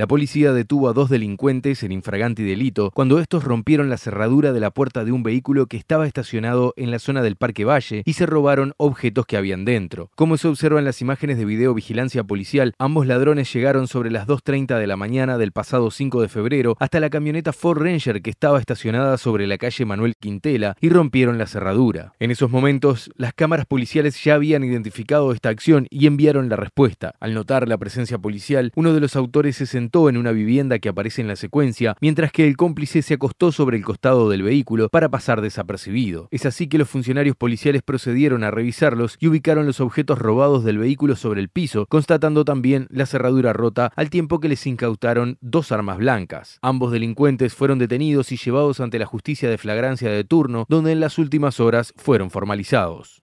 La policía detuvo a dos delincuentes en infraganti delito cuando estos rompieron la cerradura de la puerta de un vehículo que estaba estacionado en la zona del Parque Valle y se robaron objetos que habían dentro. Como se observa en las imágenes de video vigilancia policial, ambos ladrones llegaron sobre las 2.30 de la mañana del pasado 5 de febrero hasta la camioneta Ford Ranger que estaba estacionada sobre la calle Manuel Quintela y rompieron la cerradura. En esos momentos, las cámaras policiales ya habían identificado esta acción y enviaron la respuesta. Al notar la presencia policial, uno de los autores se sentó en una vivienda que aparece en la secuencia, mientras que el cómplice se acostó sobre el costado del vehículo para pasar desapercibido. Es así que los funcionarios policiales procedieron a revisarlos y ubicaron los objetos robados del vehículo sobre el piso, constatando también la cerradura rota al tiempo que les incautaron dos armas blancas. Ambos delincuentes fueron detenidos y llevados ante la justicia de flagrancia de turno, donde en las últimas horas fueron formalizados.